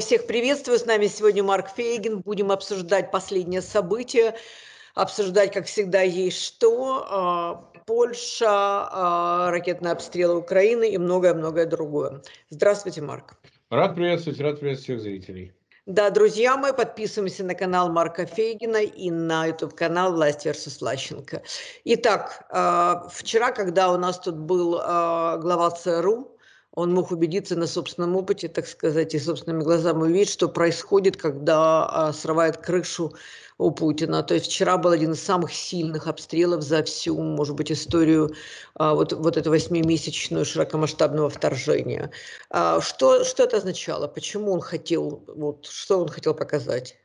всех приветствую. С нами сегодня Марк Фейгин. Будем обсуждать последние события, Обсуждать, как всегда, есть что. А, Польша, а, ракетные обстрелы Украины и многое-многое другое. Здравствуйте, Марк. Рад приветствовать, рад приветствовать всех зрителей. Да, друзья мои, подписываемся на канал Марка Фейгина и на YouTube-канал «Власть versus Лащенко». Итак, а, вчера, когда у нас тут был глава ЦРУ, он мог убедиться на собственном опыте, так сказать, и собственными глазами увидеть, что происходит, когда а, срывает крышу у Путина. То есть вчера был один из самых сильных обстрелов за всю, может быть, историю а, вот, вот этого восьмимесячного широкомасштабного вторжения. А, что, что это означало? Почему он хотел, вот, что он хотел показать?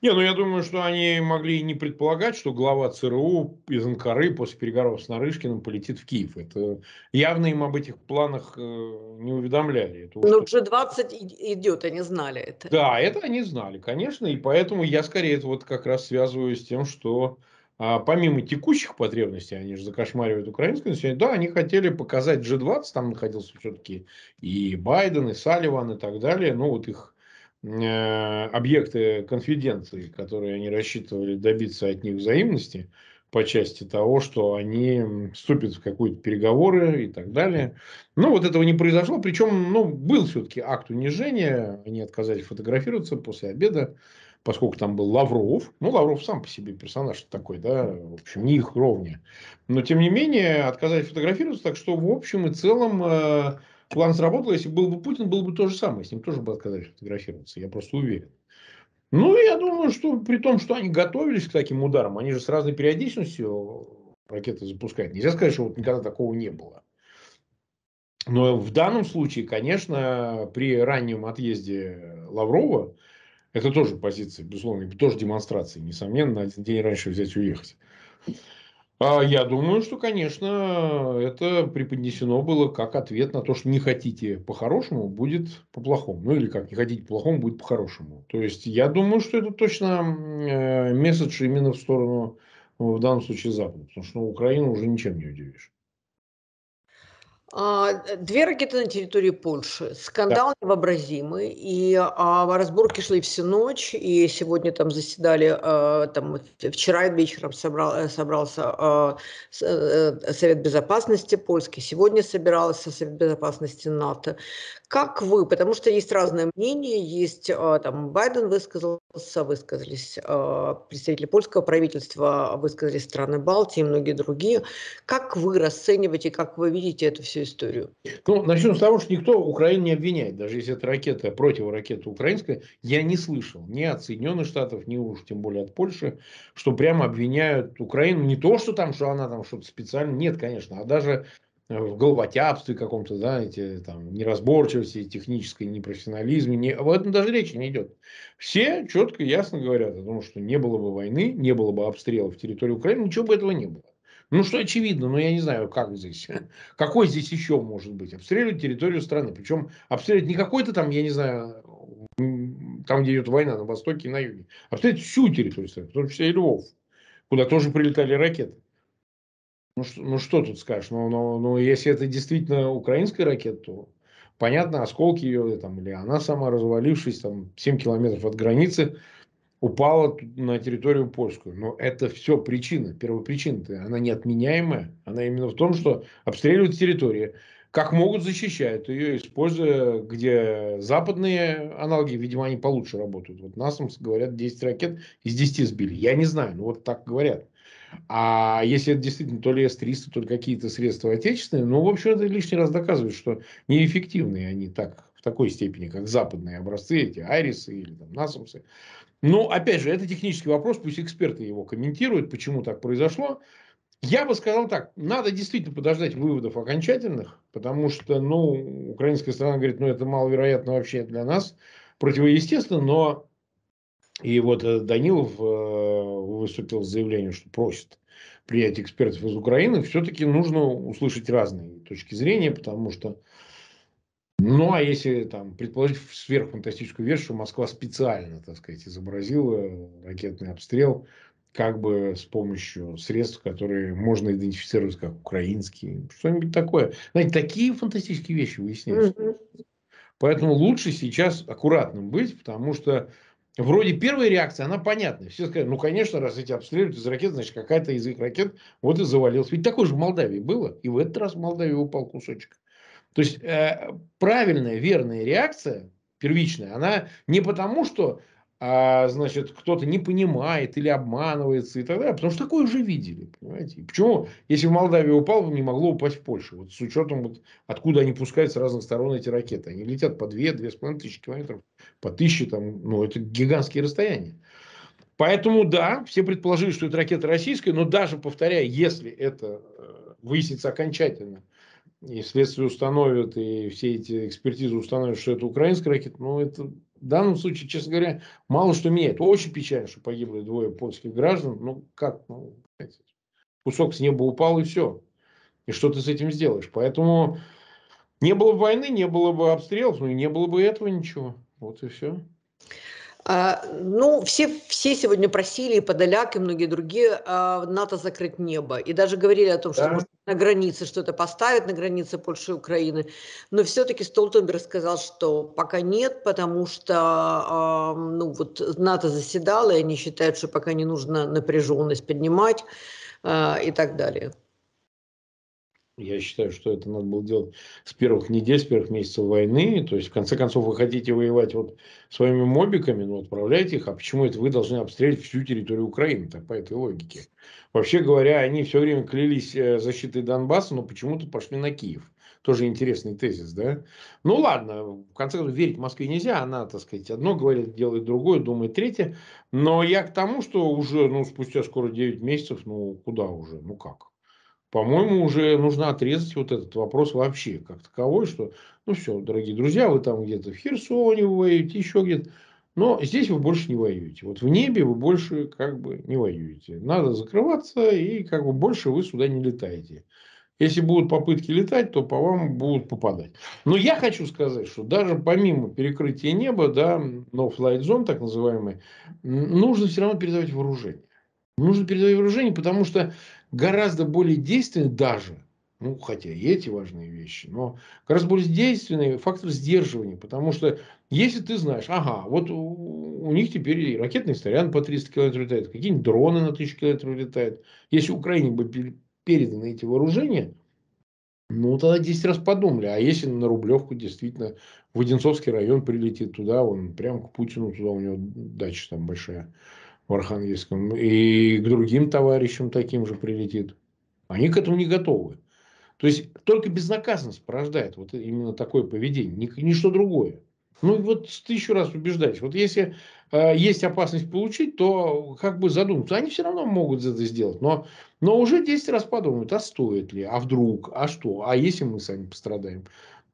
Не, ну я думаю, что они могли не предполагать, что глава ЦРУ из Анкары после переговоров с Нарышкиным полетит в Киев. Это явно им об этих планах э, не уведомляли. Это ну, Но g 20 идет, они знали это. Да, это они знали, конечно, и поэтому я скорее это вот как раз связываю с тем, что а помимо текущих потребностей, они же закошмаривают украинское население, да, они хотели показать G20, там находился все-таки и Байден, и Салливан, и так далее, ну вот их Э, объекты конфиденции, которые они рассчитывали добиться от них взаимности по части того, что они вступят в какие-то переговоры и так далее. Но вот этого не произошло. Причем, ну, был все-таки акт унижения. Они отказались фотографироваться после обеда, поскольку там был Лавров. Ну, Лавров сам по себе персонаж такой, да, в общем, не их ровня. Но, тем не менее, отказались фотографироваться. Так что, в общем и целом, э, план сработал. Если был бы Путин, было бы то же самое. С ним тоже бы отказались фотографироваться. Я просто уверен. Ну, я думаю, что при том, что они готовились к таким ударам, они же с разной периодичностью ракеты запускают. Нельзя сказать, что вот никогда такого не было. Но в данном случае, конечно, при раннем отъезде Лаврова, это тоже позиция, безусловно, тоже демонстрация, несомненно, на один день раньше взять и уехать. А, я думаю, что, конечно, это преподнесено было как ответ на то, что не хотите по-хорошему, будет по-плохому. Ну, или как не хотите по-плохому, будет по-хорошему. То есть, я думаю, что это точно э, месседж именно в сторону, в данном случае, Запада. Потому что ну, Украину уже ничем не удивишь. А, э, две ракеты на территории Польши. Скандал да. невообразимый. И а, разборки шли всю ночь. И сегодня там заседали, а, там, вчера вечером собрал, э, собрался а, э, Совет Безопасности польский. Сегодня собирался Совет Безопасности НАТО. Как вы? Потому что есть разное мнение. Есть, а, там, Байден высказался, высказались а, представители польского правительства, высказались страны Балтии и многие другие. Как вы расцениваете, как вы видите эту всю всю историю. Ну, начнем с того, что никто Украину не обвиняет. Даже если это ракета, противоракета украинская, я не слышал ни от Соединенных Штатов, ни уж тем более от Польши, что прямо обвиняют Украину. Не то, что там, что она там что-то специально. Нет, конечно. А даже э, в головотяпстве каком-то, знаете, там, неразборчивости, технической непрофессионализме. Не, об этом даже речи не идет. Все четко ясно говорят о том, что не было бы войны, не было бы обстрелов в территории Украины, ничего бы этого не было. Ну, что очевидно, но я не знаю, как здесь. Какой здесь еще может быть? Обстреливать территорию страны. Причем обстреливать не какой-то там, я не знаю, там, где идет война, на востоке и на юге. Обстреливать всю территорию страны, в том числе и Львов, куда тоже прилетали ракеты. Ну, что, ну, что тут скажешь? Ну, ну, ну, если это действительно украинская ракета, то понятно, осколки ее там, или она сама развалившись там 7 километров от границы, упала на территорию польскую. Но это все причина, первопричина-то, она неотменяемая. Она именно в том, что обстреливают территории. Как могут, защищают ее, используя, где западные аналоги, видимо, они получше работают. Вот нас говорят, 10 ракет из 10 сбили. Я не знаю, но вот так говорят. А если это действительно то ли С-300, то ли какие-то средства отечественные, ну, в общем, это лишний раз доказывает, что неэффективные они так, в такой степени, как западные образцы, эти айрисы или там насомсы. Но, опять же, это технический вопрос, пусть эксперты его комментируют, почему так произошло. Я бы сказал так, надо действительно подождать выводов окончательных, потому что, ну, украинская сторона говорит, ну, это маловероятно вообще для нас, противоестественно, но и вот э, Данилов э, выступил с заявлением, что просит принять экспертов из Украины, все-таки нужно услышать разные точки зрения, потому что ну, а если там предположить сверхфантастическую версию, что Москва специально, так сказать, изобразила ракетный обстрел, как бы с помощью средств, которые можно идентифицировать как украинские, что-нибудь такое. Знаете, такие фантастические вещи выясняются. Поэтому лучше сейчас аккуратным быть, потому что вроде первая реакция, она понятная, Все сказали, ну, конечно, раз эти обстреливают из ракет, значит, какая-то из их ракет вот и завалилась. Ведь такое же в Молдавии было, и в этот раз в Молдавии упал кусочек. То есть э, правильная, верная реакция, первичная, она не потому, что а, значит, кто-то не понимает или обманывается и так далее, а потому что такое уже видели, понимаете? И почему, если в Молдавии упал, не могло упасть в Польшу? Вот с учетом, вот, откуда они пускают с разных сторон эти ракеты. Они летят по 2-2,5 тысячи километров, по тысяче, там, ну, это гигантские расстояния. Поэтому, да, все предположили, что это ракета российская, но даже, повторяю, если это э, выяснится окончательно – и следствие установят, и все эти экспертизы установят, что это украинская ракета, но ну, это в данном случае, честно говоря, мало что меняет. Очень печально, что погибли двое польских граждан. Ну, как? Ну, кусок с неба упал и все. И что ты с этим сделаешь? Поэтому не было бы войны, не было бы обстрелов, ну и не было бы этого ничего. Вот и все. А, ну, все, все сегодня просили, и Подоляк, и многие другие, а, НАТО закрыть небо. И даже говорили о том, что да. может, на границе что-то поставят, на границе Польши и Украины. Но все-таки Столтенберг сказал, что пока нет, потому что а, ну, вот НАТО заседало, и они считают, что пока не нужно напряженность поднимать и так далее. Я считаю, что это надо было делать с первых недель, с первых месяцев войны. То есть, в конце концов, вы хотите воевать вот своими мобиками, ну, отправляйте их. А почему это вы должны обстрелять всю территорию Украины? Так по этой логике. Вообще говоря, они все время клялись э, защитой Донбасса, но почему-то пошли на Киев. Тоже интересный тезис, да? Ну ладно, в конце концов, верить Москве нельзя. Она, так сказать, одно говорит, делает другое, думает третье. Но я к тому, что уже, ну, спустя скоро 9 месяцев, ну, куда уже, ну как? по-моему, уже нужно отрезать вот этот вопрос вообще как таковой, что, ну все, дорогие друзья, вы там где-то в Херсоне воюете, еще где-то, но здесь вы больше не воюете. Вот в небе вы больше как бы не воюете. Надо закрываться и как бы больше вы сюда не летаете. Если будут попытки летать, то по вам будут попадать. Но я хочу сказать, что даже помимо перекрытия неба, да, но flight zone так называемый, нужно все равно передавать вооружение. Нужно передавать вооружение, потому что гораздо более действенный даже, ну, хотя и эти важные вещи, но гораздо более действенный фактор сдерживания, потому что если ты знаешь, ага, вот у, у них теперь и ракетный снаряд по 300 километров летает, какие-нибудь дроны на 1000 километров летают. Если Украине бы переданы эти вооружения, ну, тогда 10 раз подумали. А если на Рублевку действительно в Одинцовский район прилетит туда, он прям к Путину, туда у него дача там большая в Архангельском, и к другим товарищам таким же прилетит. Они к этому не готовы. То есть только безнаказанность порождает вот именно такое поведение, ничто другое. Ну и вот тысячу раз убеждаюсь, вот если э, есть опасность получить, то как бы задуматься, они все равно могут это сделать, но, но уже 10 раз подумают, а стоит ли, а вдруг, а что, а если мы сами пострадаем.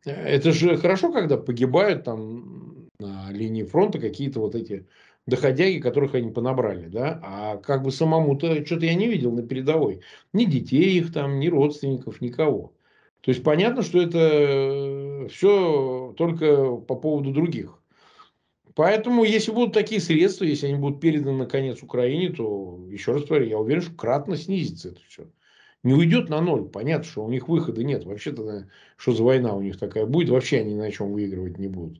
Э, это же хорошо, когда погибают там на линии фронта какие-то вот эти доходяги, которых они понабрали, да, а как бы самому-то что-то я не видел на передовой, ни детей их там, ни родственников, никого. То есть понятно, что это э, все только по поводу других. Поэтому, если будут такие средства, если они будут переданы наконец Украине, то, еще раз говорю, я уверен, что кратно снизится это все. Не уйдет на ноль. Понятно, что у них выхода нет. Вообще-то, э, что за война у них такая будет, вообще они на чем выигрывать не будут.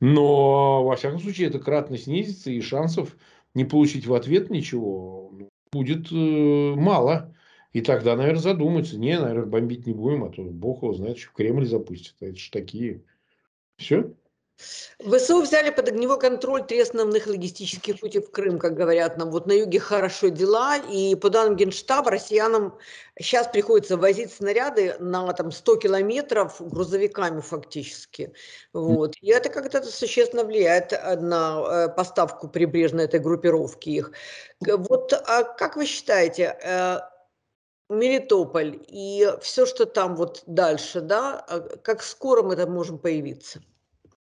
Но, во всяком случае, это кратно снизится, и шансов не получить в ответ ничего ну, будет э, мало. И тогда, наверное, задумаются. Не, наверное, бомбить не будем, а то бог его знает, что в Кремль запустит А это же такие. Все. ВСУ взяли под огневой контроль три основных логистических пути в Крым, как говорят нам. Вот на юге хорошо дела, и по данным Генштаба, россиянам сейчас приходится возить снаряды на там, 100 километров грузовиками фактически. Вот. И это как-то существенно влияет э, на э, поставку прибрежной этой группировки их. Вот а как вы считаете, э, Мелитополь и все, что там вот дальше, да, как скоро мы там можем появиться?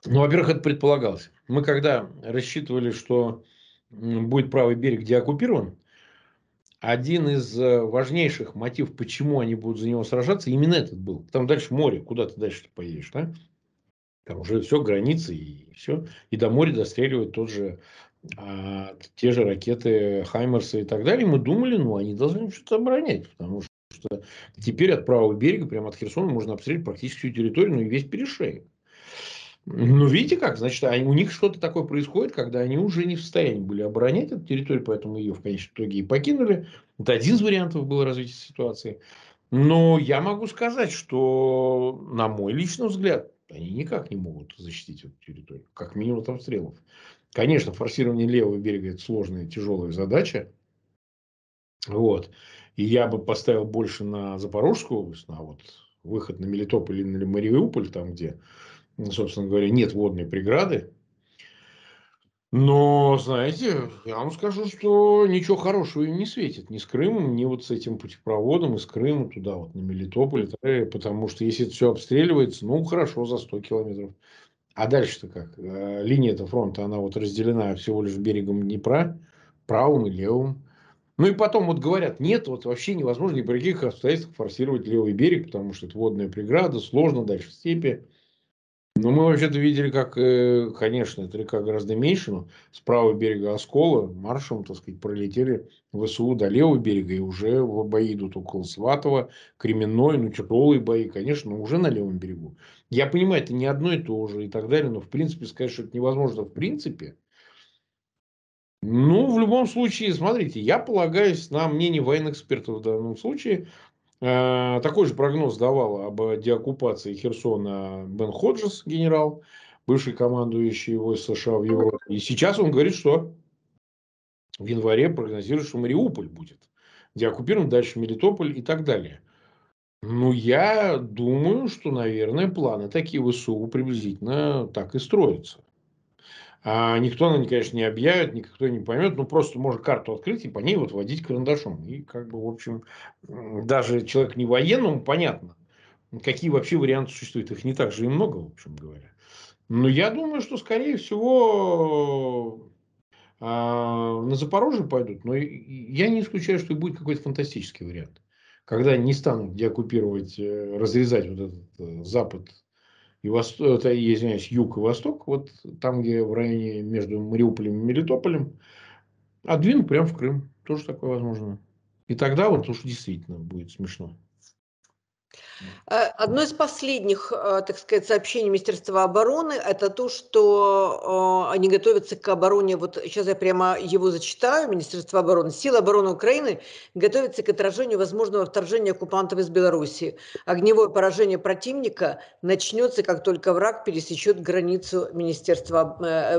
Ну, во-первых, это предполагалось. Мы когда рассчитывали, что будет правый берег деоккупирован, один из э, важнейших мотивов, почему они будут за него сражаться, именно этот был. Там дальше море, куда ты дальше -то поедешь, да? Там уже все, границы и все. И до моря достреливают тот же, а, те же ракеты Хаймерса и так далее. И мы думали, ну, они должны что-то оборонять, потому что теперь от правого берега, прямо от Херсона, можно обстрелить практически всю территорию, ну и весь перешеек. Ну, видите как, значит, они, у них что-то такое происходит, когда они уже не в состоянии были оборонять эту территорию, поэтому ее в конечном итоге и покинули. Это один из вариантов было развития ситуации. Но я могу сказать, что, на мой личный взгляд, они никак не могут защитить эту территорию, как минимум от обстрелов. Конечно, форсирование левого берега – это сложная, тяжелая задача. Вот. И я бы поставил больше на Запорожскую область, на вот выход на Мелитополь или на Мариуполь, там где ну, собственно говоря, нет водной преграды. Но, знаете, я вам скажу, что ничего хорошего им не светит. Ни с Крымом, ни вот с этим путепроводом из Крыма туда, вот на Мелитополь. Э, потому что если это все обстреливается, ну, хорошо, за 100 километров. А дальше-то как? Э, линия этого фронта, она вот разделена всего лишь берегом Днепра, правым и левым. Ну и потом вот говорят, нет, вот вообще невозможно ни при каких обстоятельствах форсировать левый берег, потому что это водная преграда, сложно, дальше в степи. Ну, мы вообще-то видели, как, э, конечно, это река гораздо меньше, но с правого берега Оскола маршем, так сказать, пролетели в ВСУ до левого берега, и уже в бои идут около Сватова, Кременной, ну, тяжелые бои, конечно, но уже на левом берегу. Я понимаю, это не одно и то же и так далее, но, в принципе, сказать, что это невозможно в принципе, ну, в любом случае, смотрите, я полагаюсь на мнение военных экспертов в данном случае, Э, такой же прогноз давал об деоккупации Херсона Бен Ходжес, генерал, бывший командующий его из США в Европе. И сейчас он говорит, что в январе прогнозирует, что Мариуполь будет деоккупирован, дальше Мелитополь и так далее. Ну, я думаю, что, наверное, планы такие ВСУ приблизительно так и строятся. А никто на конечно, не объявит, никто не поймет, ну просто можно карту открыть и по ней вот водить карандашом. И как бы, в общем, даже человек не военному понятно, какие вообще варианты существуют. Их не так же и много, в общем говоря. Но я думаю, что, скорее всего, а, на Запорожье пойдут. Но я не исключаю, что будет какой-то фантастический вариант. Когда не станут деоккупировать, э, разрезать вот этот э, Запад и восток, это, я извиняюсь, юг и восток, вот там, где в районе между Мариуполем и Мелитополем, а двинут прямо в Крым. Тоже такое возможно. И тогда вот уж действительно будет смешно. Э, одно из последних, э, так сказать, сообщений Министерства обороны – это то, что э, они готовятся к обороне. Вот сейчас я прямо его зачитаю. Министерство обороны. Силы обороны Украины готовятся к отражению возможного вторжения оккупантов из Белоруссии. Огневое поражение противника начнется, как только враг пересечет границу Министерства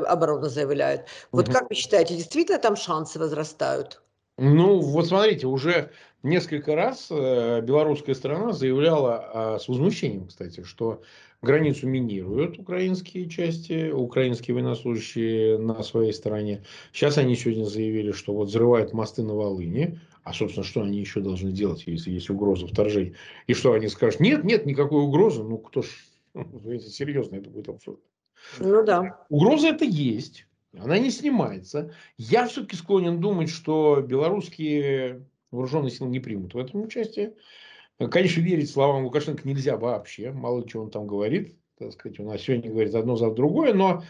обороны, заявляют. Вот угу. как вы считаете, действительно там шансы возрастают? Ну, вот смотрите, уже Несколько раз э, белорусская страна заявляла а, с возмущением, кстати, что границу минируют украинские части, украинские военнослужащие на своей стороне. Сейчас они сегодня заявили, что вот взрывают мосты на Волыне. А, собственно, что они еще должны делать, если есть угроза вторжения? И что они скажут, нет, нет никакой угрозы, ну кто ж, ну, серьезно, это будет абсурд. Ну да. Угроза это есть, она не снимается. Я все-таки склонен думать, что белорусские вооруженные силы не примут в этом участие. Э, конечно, верить словам Лукашенко нельзя вообще, мало чего он там говорит, так сказать, у нас сегодня говорит одно, за другое, но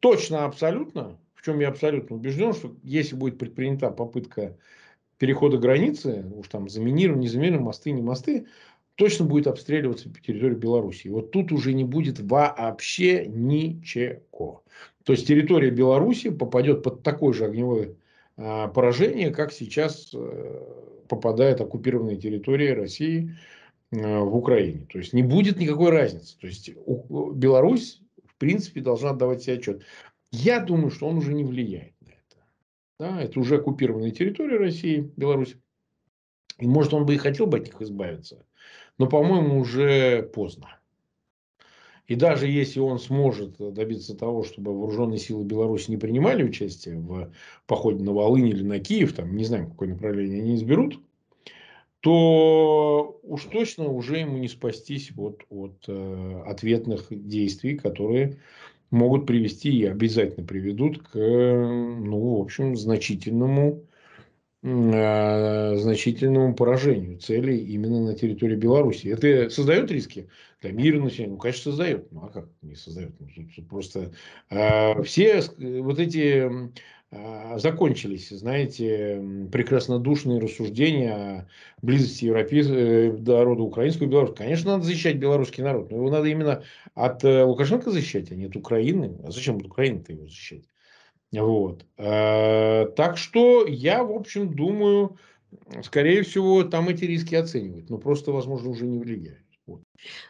точно, абсолютно, в чем я абсолютно убежден, что если будет предпринята попытка перехода границы, ну уж там заминируем, не заминируем, мосты, не мосты, точно будет обстреливаться по территории Беларуси. Вот тут уже не будет вообще ничего. То есть территория Беларуси попадет под такой же огневой а, поражение, как сейчас э, попадает оккупированная территория России э, в Украине. То есть не будет никакой разницы. То есть Беларусь, в принципе, должна отдавать себе отчет. Я думаю, что он уже не влияет на это. Да, это уже оккупированная территория России, Беларусь. И может он бы и хотел бы от них избавиться, но, по-моему, уже поздно. И даже если он сможет э, добиться того, чтобы вооруженные силы Беларуси не принимали участие в походе на Волынь или на Киев, там не знаем, какое направление они изберут, то уж точно уже ему не спастись вот от э, ответных действий, которые могут привести и обязательно приведут к, э, ну, в общем, значительному а, значительному поражению целей именно на территории Беларуси. Это создает риски для мира населения? Ну, конечно, создает. Ну, а как не создает? Ну, просто а, э, все вот эти э, закончились, знаете, прекраснодушные рассуждения о близости европейского э, народа украинского и белорусского. Конечно, надо защищать белорусский народ, но его надо именно от э, Лукашенко защищать, а не от Украины. А зачем от Украины-то его защищать? Вот. Э, так что я, в общем, думаю, скорее всего, там эти риски оценивают, но ну, просто, возможно, уже не влияют. Вот.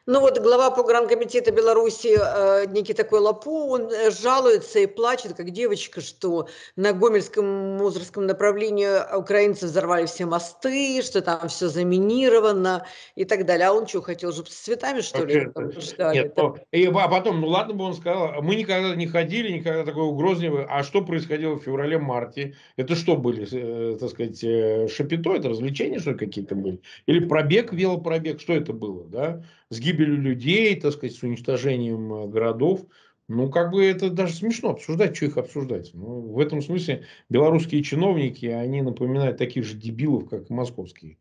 Ну вот глава погранкомитета Беларуси э, Никита Койлапу, он э, жалуется и плачет, как девочка, что на Гомельском мусорском направлении э, украинцы взорвали все мосты, что там все заминировано и так далее. А он что, хотел же с цветами, что ли? Нет, ну, и, а потом, ну ладно бы он сказал, мы никогда не ходили, никогда такой угрозы не было. А что происходило в феврале-марте? Это что были, так сказать, шапито, это развлечения, что какие-то были? Или пробег, велопробег, что это было, да? с гибелью людей, так сказать, с уничтожением э, городов. Ну, как бы это даже смешно обсуждать, что их обсуждать. Ну, в этом смысле белорусские чиновники, они напоминают таких же дебилов, как и московские.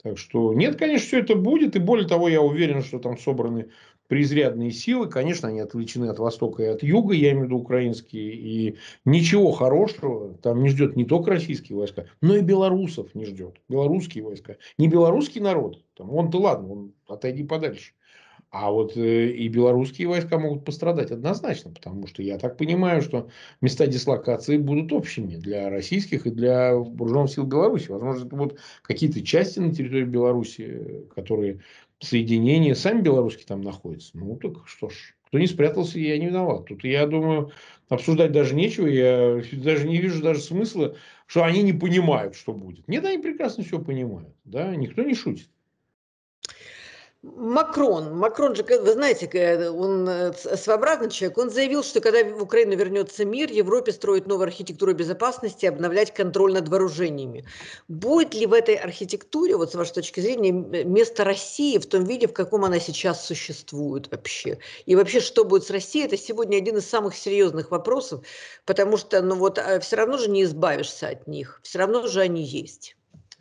Так что нет, конечно, все это будет. И более того, я уверен, что там собраны преизрядные силы. Конечно, они отвлечены от востока и от юга, я имею в виду украинские. И ничего хорошего там не ждет не только российские войска, но и белорусов не ждет. Белорусские войска. Не белорусский народ. Там, он-то ладно, он отойди подальше. А вот э, и белорусские войска могут пострадать однозначно, потому что я так понимаю, что места дислокации будут общими для российских и для вооруженных сил Беларуси. Возможно, это будут какие-то части на территории Беларуси, э, которые соединение сами белорусские там находятся. Ну, так что ж, кто не спрятался, я не виноват. Тут, я думаю, обсуждать даже нечего. Я даже не вижу даже смысла, что они не понимают, что будет. Нет, они прекрасно все понимают. Да? Никто не шутит. Макрон, Макрон же, вы знаете, э, он э, своеобразный человек, он заявил, что когда в Украину вернется мир, Европе строит новую архитектуру безопасности, обновлять контроль над вооружениями. Будет ли в этой архитектуре, вот с вашей точки зрения, место России в том виде, в каком она сейчас существует вообще? И вообще, что будет с Россией, это сегодня один из самых серьезных вопросов, потому что, ну вот, а все равно же не избавишься от них, все равно же они есть.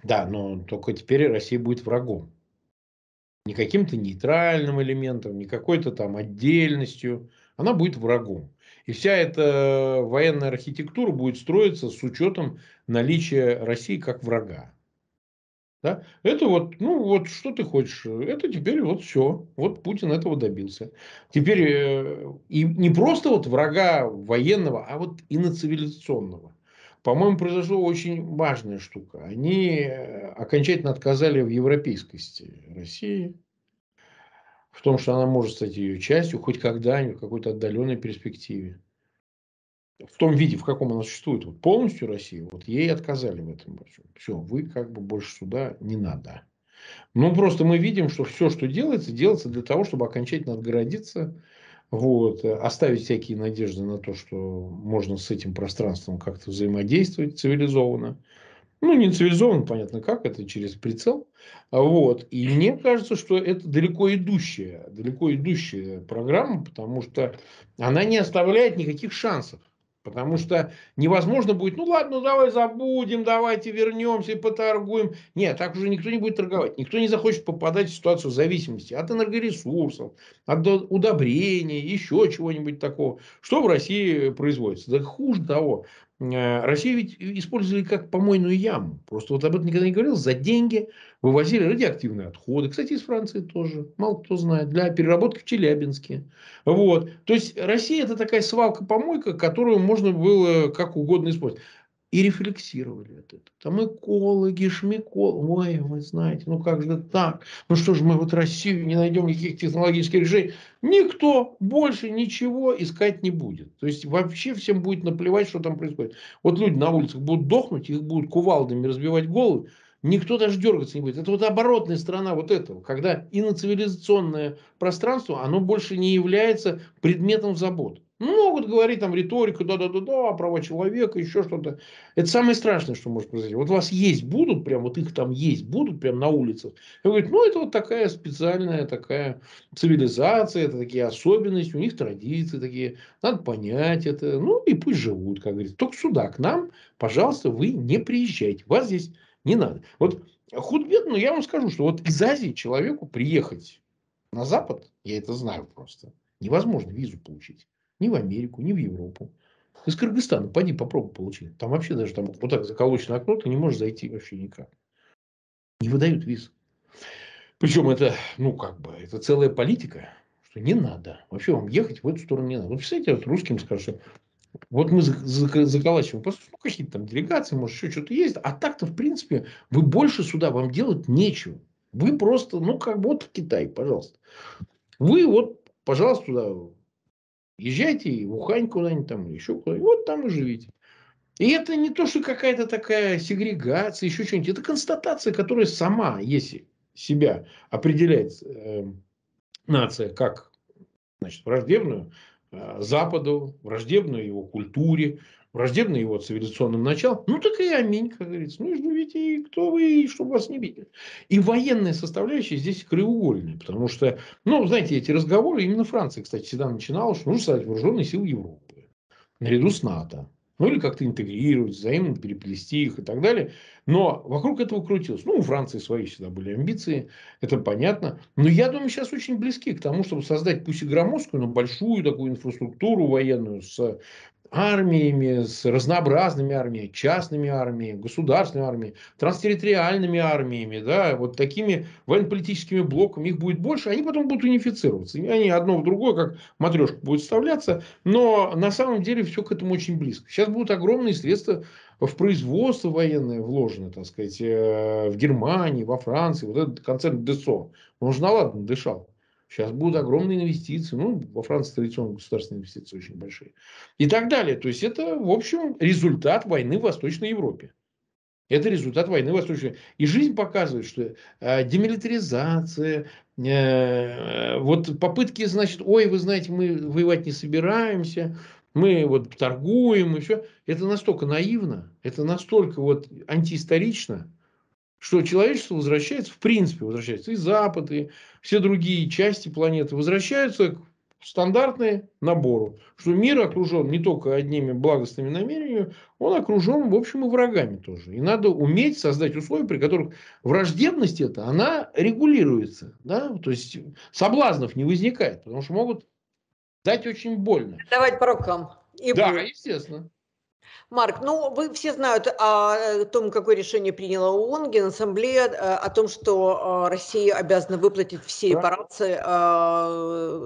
Да, но только теперь Россия будет врагом не каким-то нейтральным элементом, не какой-то там отдельностью. Она будет врагом. И вся эта военная архитектура будет строиться с учетом наличия России как врага. Да? Это вот, ну вот что ты хочешь, это теперь вот все. Вот Путин этого добился. Теперь э, и не просто вот врага военного, а вот и на цивилизационного по-моему, произошла очень важная штука. Они э, окончательно отказали в европейскости России, в том, что она может стать ее частью хоть когда-нибудь в какой-то отдаленной перспективе. В том виде, в каком она существует, вот полностью России, вот ей отказали в этом. Все, вы как бы больше сюда не надо. Ну, просто мы видим, что все, что делается, делается для того, чтобы окончательно отгородиться вот, э, оставить всякие надежды на то, что можно с этим пространством как-то взаимодействовать цивилизованно. Ну, не цивилизованно, понятно как, это через прицел. А вот. И мне кажется, что это далеко идущая, далеко идущая программа, потому что она не оставляет никаких шансов. Потому что невозможно будет, ну ладно, давай забудем, давайте вернемся и поторгуем. Нет, так уже никто не будет торговать. Никто не захочет попадать в ситуацию зависимости от энергоресурсов, от удобрений, еще чего-нибудь такого. Что в России производится? Да хуже того. Э, Россию ведь использовали как помойную яму. Просто вот об этом никогда не говорил. За деньги вывозили радиоактивные отходы. Кстати, из Франции тоже. Мало кто знает. Для переработки в Челябинске. Вот. То есть, Россия это такая свалка-помойка, которую можно было как угодно использовать и рефлексировали от этого. Там экологи, шмекологи, ой, вы знаете, ну как же так? Ну что же мы вот Россию не найдем никаких технологических решений? Никто больше ничего искать не будет. То есть вообще всем будет наплевать, что там происходит. Вот люди на улицах будут дохнуть, их будут кувалдами разбивать головы, никто даже дергаться не будет. Это вот оборотная сторона вот этого, когда иноцивилизационное пространство, оно больше не является предметом заботы. Могут говорить там риторику, да-да-да-да, права человека, еще что-то. Это самое страшное, что может произойти. Вот вас есть будут, прям вот их там есть будут, прям на улицах. И говорит, ну это вот такая специальная такая цивилизация, это такие особенности, у них традиции такие, надо понять это. Ну и пусть живут, как говорится. Только сюда, к нам, пожалуйста, вы не приезжайте. Вас здесь не надо. Вот худ но я вам скажу, что вот из Азии человеку приехать на Запад, я это знаю просто, невозможно визу получить ни в Америку, ни в Европу. Из Кыргызстана пойди попробуй получить. Там вообще даже там вот так заколочено окно, ты не можешь зайти вообще никак. Не выдают виз. Причем это, ну как бы, это целая политика, что не надо. Вообще вам ехать в эту сторону не надо. Вот представляете, вот русским скажут, вот мы заколачиваем. Просто ну, какие-то там делегации, может, еще что-то есть. А так-то, в принципе, вы больше сюда вам делать нечего. Вы просто, ну, как бы вот в Китай, пожалуйста. Вы вот, пожалуйста, туда Езжайте в Ухань куда-нибудь там, еще куда-нибудь. Вот там и живите. И это не то, что какая-то такая сегрегация, еще что-нибудь. Это констатация, которая сама, если себя определяет э, эм, нация как значит, враждебную э, Западу, враждебную его культуре, враждебны его цивилизационным началом. ну так и аминь, как говорится. Ну и жду ну, видите, кто вы, и чтобы вас не били. И военная составляющая здесь краеугольная, потому что, ну, знаете, эти разговоры, именно Франция, кстати, всегда начинала, что нужно создать вооруженные силы Европы, наряду с НАТО. Ну, или как-то интегрировать, взаимно переплести их и так далее. Но вокруг этого крутилось. Ну, у Франции свои всегда были амбиции, это понятно. Но я думаю, сейчас очень близки к тому, чтобы создать пусть и громоздкую, но большую такую инфраструктуру военную с армиями, с разнообразными армиями, частными армиями, государственными армиями, транстерриториальными армиями, да, вот такими военно-политическими блоками их будет больше, они потом будут унифицироваться. Они одно в другое, как матрешка будет вставляться, но на самом деле все к этому очень близко. Сейчас будут огромные средства в производство военное вложено, так сказать, э, в Германии, во Франции, вот этот концерн ДСО, он же наладно дышал. Сейчас будут огромные инвестиции. Ну, во Франции традиционно государственные инвестиции очень большие. И так далее. То есть, это, в общем, результат войны в Восточной Европе. Это результат войны в Восточной Европе. И жизнь показывает, что э, демилитаризация, э, вот попытки, значит, ой, вы знаете, мы воевать не собираемся, мы вот торгуем и все. Это настолько наивно, это настолько вот антиисторично, что человечество возвращается, в принципе, возвращается и Запад, и все другие части планеты возвращаются к стандартному набору, что мир окружен не только одними благостными намерениями, он окружен, в общем, и врагами тоже. И надо уметь создать условия, при которых враждебность эта, она регулируется, да, то есть соблазнов не возникает, потому что могут дать очень больно. Давать по рукам. И да, будет. естественно. Марк, ну вы все знают о э, том, какое решение приняла ООН, Генассамблея, э, о том, что э, Россия обязана выплатить все репарации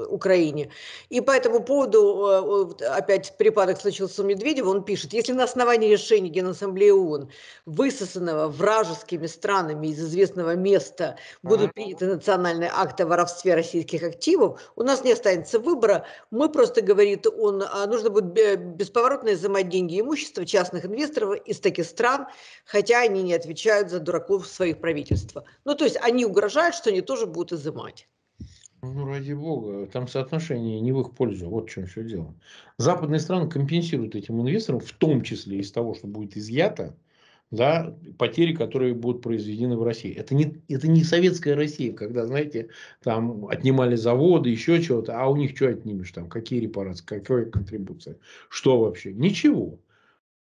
Украине. И по этому поводу опять припадок случился у Медведева. Он пишет, если на основании решения Генассамблеи ООН, высосанного вражескими странами из известного места, будут приняты национальные акты о воровстве российских активов, у нас не останется выбора. Мы просто, говорит он, нужно будет бесповоротно изымать деньги и имущество количество частных инвесторов из таких стран, хотя они не отвечают за дураков своих правительства. Ну, то есть они угрожают, что они тоже будут изымать. Ну, ну ради бога, там соотношение не в их пользу, вот в чем все дело. Западные страны компенсируют этим инвесторам, в том числе из того, что будет изъято, да, потери, которые будут произведены в России. Это не, это не советская Россия, когда, знаете, там отнимали заводы, еще чего-то, а у них что отнимешь там, какие репарации, какая контрибуция, что вообще, ничего.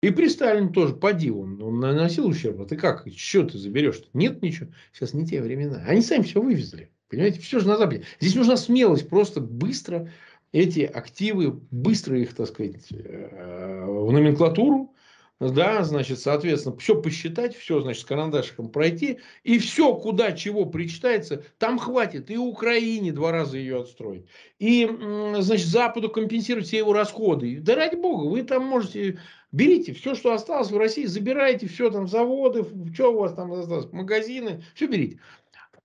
И при Сталине тоже, поди, он, ну, он наносил ущерб. А ты как, что ты заберешь? Нет ничего. Сейчас не те времена. Они сами все вывезли. Понимаете, все же на Западе. Здесь нужна смелость просто быстро эти активы, быстро их, так сказать, э, в номенклатуру, да, значит, соответственно, все посчитать, все, значит, с карандашиком пройти, и все, куда чего причитается, там хватит и Украине два раза ее отстроить, и, значит, Западу компенсировать все его расходы. Да ради бога, вы там можете Берите все, что осталось в России, забирайте все там заводы, что у вас там осталось, магазины, все берите.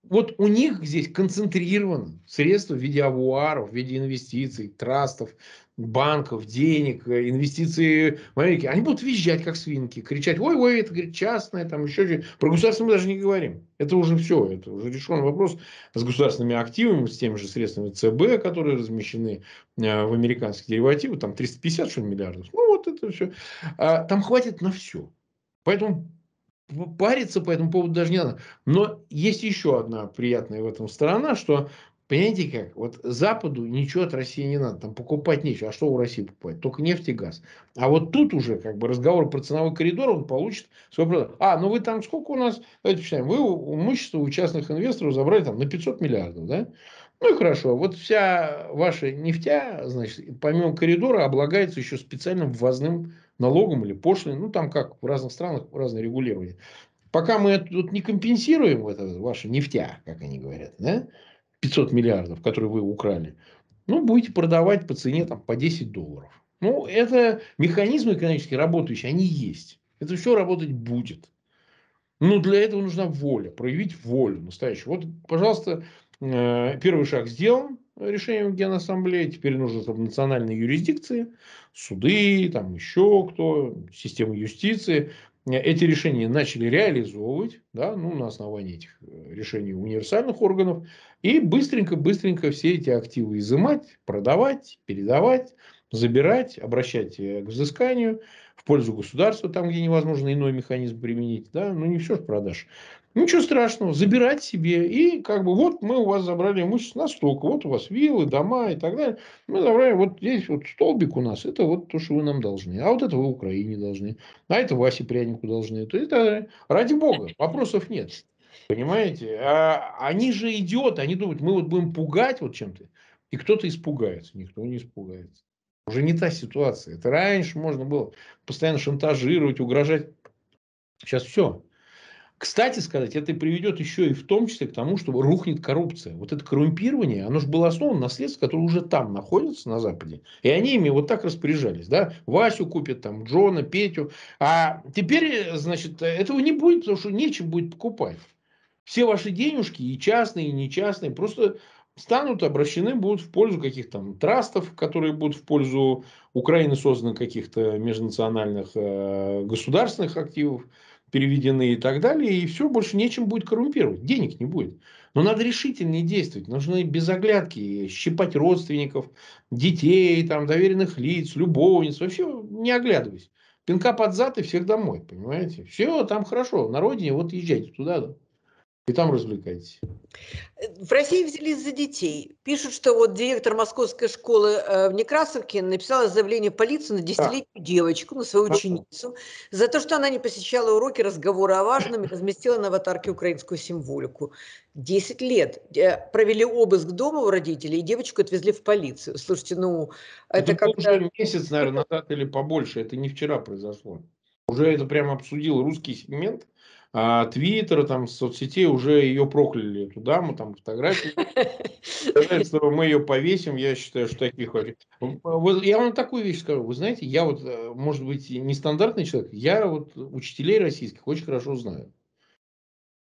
Вот у них здесь концентрировано средства в виде авуаров, в виде инвестиций, трастов, банков, денег, э, инвестиции, в Америке, они будут визжать, как свинки, кричать, ой-ой, это говорит, частное, там еще что-то. Про государство мы даже не говорим. Это уже все, это уже решен вопрос с государственными активами, с теми же средствами ЦБ, которые размещены э, в американских деривативах, там 350 что ли, миллиардов. Ну, вот это все. А, там хватит на все. Поэтому париться по этому поводу даже не надо. Но есть еще одна приятная в этом сторона, что Понимаете как? Вот Западу ничего от России не надо, там покупать нечего. А что у России покупать? Только нефть и газ. А вот тут уже как бы разговор про ценовой коридор, он получит свой А, ну вы там сколько у нас, давайте посчитаем, вы имущество у частных инвесторов забрали там на 500 миллиардов, да? Ну и хорошо, вот вся ваша нефтя, значит, помимо коридора облагается еще специальным ввозным налогом или пошлиной, ну там как в разных странах разное регулирование. Пока мы это тут не компенсируем, это ваша нефтя, как они говорят, да, 500 миллиардов, которые вы украли, ну, будете продавать по цене там, по 10 долларов. Ну, это механизмы экономические работающие, они есть. Это все работать будет. Но для этого нужна воля, проявить волю настоящую. Вот, пожалуйста, э, первый шаг сделан решением Генассамблеи. Теперь нужно, чтобы национальные юрисдикции, суды, там еще кто, система юстиции Э, эти решения начали реализовывать, да, ну, на основании этих э, решений универсальных органов, и быстренько-быстренько все эти активы изымать, продавать, передавать, забирать, обращать э, к взысканию в пользу государства, там, где невозможно иной механизм применить, да, ну, не все же продашь. Ничего страшного, забирать себе. И как бы вот мы у вас забрали имущество настолько, вот у вас виллы, дома и так далее. Мы забрали вот здесь вот столбик у нас, это вот то, что вы нам должны. А вот это вы Украине должны. А это Васе Прянику должны. То это ради бога, вопросов нет. Понимаете? А они же идиоты, они думают, мы вот будем пугать вот чем-то. И кто-то испугается, никто не испугается. Уже не та ситуация. Это раньше можно было постоянно шантажировать, угрожать. Сейчас все. Кстати сказать, это приведет еще и в том числе к тому, что рухнет коррупция. Вот это коррумпирование, оно же было основано на средствах, которые уже там находятся, на Западе. И они ими вот так распоряжались. Да? Васю купят, там, Джона, Петю. А теперь, значит, этого не будет, потому что нечем будет покупать. Все ваши денежки, и частные, и нечастные, просто станут обращены будут в пользу каких-то там трастов, которые будут в пользу Украины созданы каких-то межнациональных э, государственных активов переведены и так далее, и все, больше нечем будет коррумпировать, денег не будет. Но надо решительнее действовать, нужны без оглядки, щипать родственников, детей, там, доверенных лиц, любовниц, вообще не оглядываясь. Пинка под зад и всех домой, понимаете? Все там хорошо, на родине, вот езжайте туда. -то и там развлекайтесь. Э, в России взялись за детей. Пишут, что вот директор московской школы э, в Некрасовке написала заявление полиции на десятилетнюю да. девочку, на свою ученицу, за то, что она не посещала уроки разговора о важном и разместила на аватарке украинскую символику. Десять лет. Э, провели обыск дома у родителей, и девочку отвезли в полицию. Слушайте, ну... Это, это как уже месяц, наверное, назад или побольше. Это не вчера произошло. Уже это прямо обсудил русский сегмент – а Твиттера, там, соцсетей уже ее прокляли, эту даму, там, фотографии. Сказали, что мы ее повесим, я считаю, что таких хватит. Я вам такую вещь скажу. Вы знаете, я вот, э, может быть, нестандартный человек, я вот учителей российских очень хорошо знаю.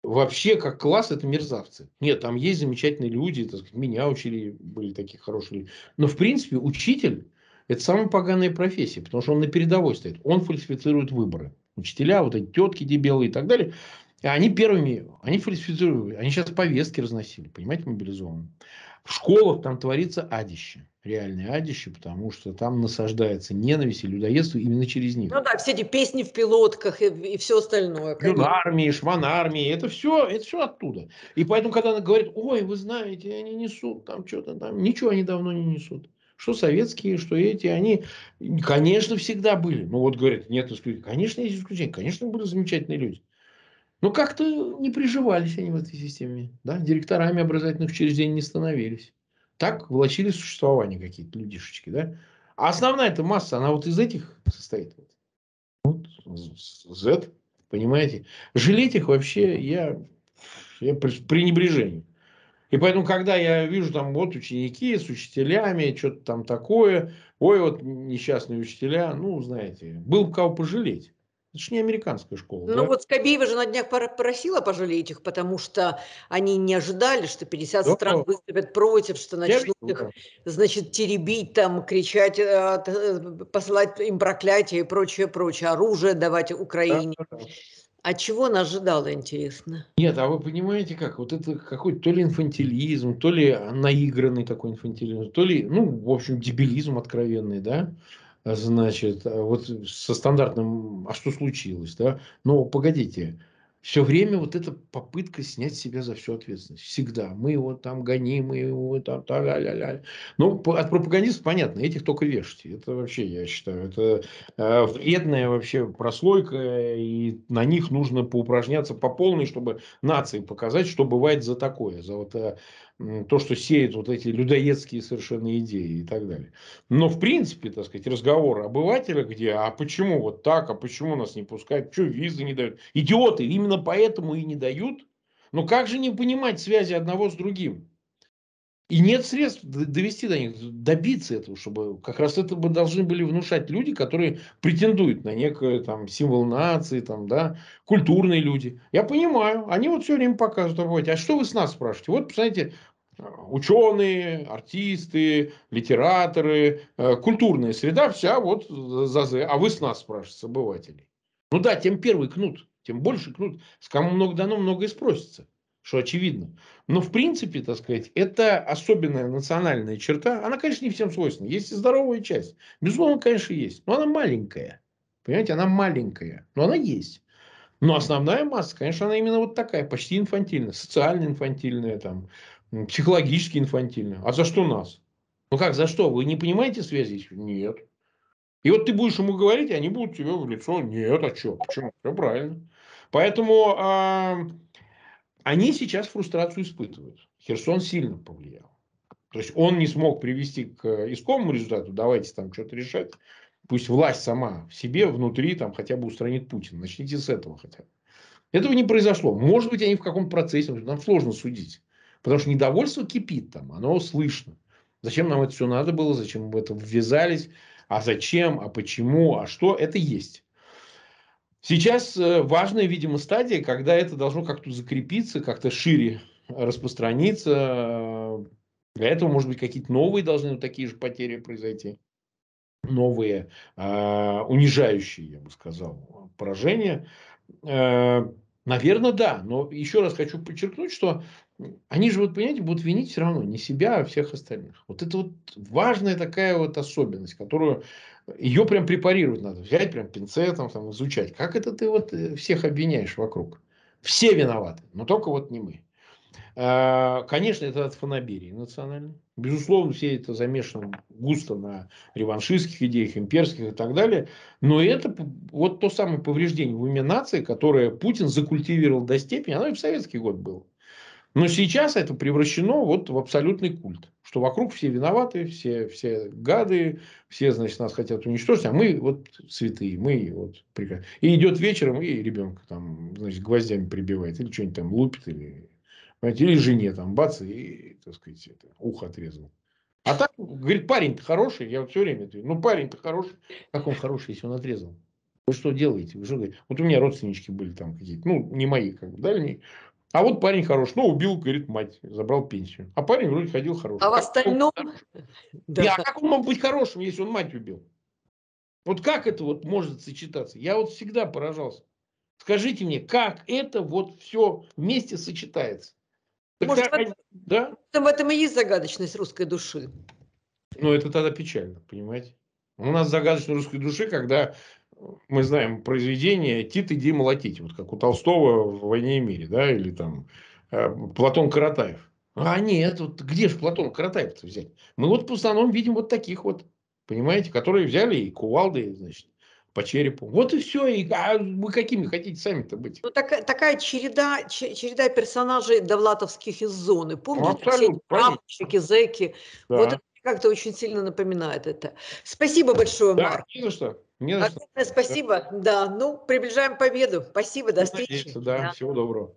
Вообще, как класс, это мерзавцы. Нет, там есть замечательные люди, так сказать, меня учили, были такие хорошие люди. Но, в принципе, учитель – это самая поганая профессия, потому что он на передовой стоит. Он фальсифицирует выборы учителя, вот эти тетки дебилы и так далее. и Они первыми, они фальсифицировали, они сейчас повестки разносили, понимаете, мобилизованные. В школах там творится адище, реальное адище, потому что там насаждается ненависть и людоедство именно через них. Ну да, все эти песни в пилотках и, и все остальное. Юнармии, шванармии, это все, это все оттуда. И поэтому, когда она говорит, ой, вы знаете, они несут там что-то там, ничего они давно не несут что советские, что эти, они, конечно, всегда были. Ну, вот говорят, нет исключений. Конечно, есть исключения. Конечно, были замечательные люди. Но как-то не приживались они в этой системе. Да? Директорами образовательных учреждений не становились. Так влачили существование какие-то людишечки. Да? А основная эта масса, она вот из этих состоит. Вот, Z, понимаете? Жалеть их вообще я, я пренебрежение. И поэтому, когда я вижу там вот ученики с учителями, что-то там такое, ой, вот несчастные учителя, ну, знаете, был бы кого пожалеть. Это же не американская школа. Ну да? вот Скобеева же на днях попросила пожалеть их, потому что они не ожидали, что 50 да. стран выступят против, что начнут их, значит, теребить, там, кричать, э, э, посылать им проклятие и прочее, прочее, оружие давать Украине. да. А чего она ожидала, интересно? Нет, а вы понимаете как? Вот это какой-то то ли инфантилизм, то ли наигранный такой инфантилизм, то ли, ну, в общем, дебилизм откровенный, да? Значит, а вот со стандартным «а что случилось?», да? Ну, погодите, все время вот эта попытка снять себя за всю ответственность. Всегда. Мы его там гоним, мы его там та ля ля ля Ну, от пропагандистов понятно, этих только вешайте. Это вообще, я считаю, это э, вредная вообще прослойка, и на них нужно поупражняться по полной, чтобы нации показать, что бывает за такое, за вот э, то, что сеет вот эти людоедские совершенно идеи и так далее. Но, в принципе, так сказать, разговор обывателя, где, а почему вот так, а почему нас не пускают, что визы не дают. Идиоты, именно поэтому и не дают. Но ну, как же не понимать связи одного с другим? И нет средств довести до них, добиться этого, чтобы как раз это бы должны были внушать люди, которые претендуют на некое там символ нации, там, да, культурные люди. Я понимаю, они вот все время показывают, а, а что вы с нас спрашиваете? Вот, посмотрите, ученые, артисты, литераторы, э, культурная среда вся вот за, за. А вы с нас спрашиваете, обывателей. Ну да, тем первый кнут, тем больше кнут. С кому много дано, много и спросится, что очевидно. Но в принципе, так сказать, это особенная национальная черта. Она, конечно, не всем свойственна. Есть и здоровая часть. Безусловно, конечно, есть. Но она маленькая. Понимаете, она маленькая. Но она есть. Но основная масса, конечно, она именно вот такая, почти инфантильная, социально инфантильная, там, психологически инфантильно. А за что нас? Ну как, за что? Вы не понимаете связи? Нет. И вот ты будешь ему говорить, и они будут тебе в лицо. Нет, а что? Почему? Все правильно. Поэтому э, они сейчас фрустрацию испытывают. Херсон сильно повлиял. То есть он не смог привести к искомому результату, давайте там что-то решать. Пусть власть сама в себе, внутри, там хотя бы устранит Путина. Начните с этого хотя бы. Этого не произошло. Может быть, они в каком то процессе, нам сложно судить. Потому что недовольство кипит там, оно слышно. Зачем нам это все надо было, зачем мы в это ввязались, а зачем, а почему, а что, это есть. Сейчас э, важная, видимо, стадия, когда это должно как-то закрепиться, как-то шире распространиться. Для этого, может быть, какие-то новые должны вот такие же потери произойти. Новые, э, унижающие, я бы сказал, поражения. Э, наверное, да. Но еще раз хочу подчеркнуть, что они же, вот, понимаете, будут винить все равно не себя, а всех остальных. Вот это вот важная такая вот особенность, которую э, ее прям препарировать надо. Взять прям пинцетом, там, изучать. Как это ты вот э, всех обвиняешь вокруг? Все виноваты, но только вот не мы. А, конечно, это от фанаберии национальной. Безусловно, все это замешано густо на реваншистских идеях, имперских и так далее. Но это вот то самое повреждение в уме нации, которое Путин закультивировал до степени, оно и в советский год было. Но сейчас это превращено вот в абсолютный культ, что вокруг все виноваты, все, все гады, все, значит, нас хотят уничтожить, а мы вот святые, мы вот прекрасно. И идет вечером, и ребенка там, значит, гвоздями прибивает, или что-нибудь там лупит, или, понимаете, или жене там, бац, и, так сказать, это, ухо отрезал. А так, говорит, парень-то хороший, я вот все время говорю, ну парень-то хороший. Как он хороший, если он отрезал? Вы что делаете? Вы что делаете? Вот у меня родственнички были там какие-то, ну, не мои, как бы, дальние. А вот парень хорош. Ну, убил, говорит, мать, забрал пенсию. А парень вроде ходил хороший. А как в остальном... Да. Не, а как он мог быть хорошим, если он мать убил? Вот как это вот может сочетаться? Я вот всегда поражался. Скажите мне, как это вот все вместе сочетается? Тогда, Может, они... да? в этом и есть загадочность русской души. Ну, это тогда печально, понимаете? У нас загадочность русской души, когда мы знаем произведение «Тит, иди молотить», вот как у Толстого в «Войне и мире», да, или там э, Платон Каратаев. А нет, вот где же Платон каратаев взять? Мы вот по основном видим вот таких вот, понимаете, которые взяли и кувалды, значит, по черепу. Вот и все. И, а вы какими хотите сами-то быть? Ну, так, такая череда, череда персонажей довлатовских из зоны. Помните, ну, все эти Да. Вот как-то очень сильно напоминает это. Спасибо большое, да, Марк. Не что. Не Огромное спасибо. Да, ну, приближаем победу. Спасибо, до встречи. Да, да. Всего доброго.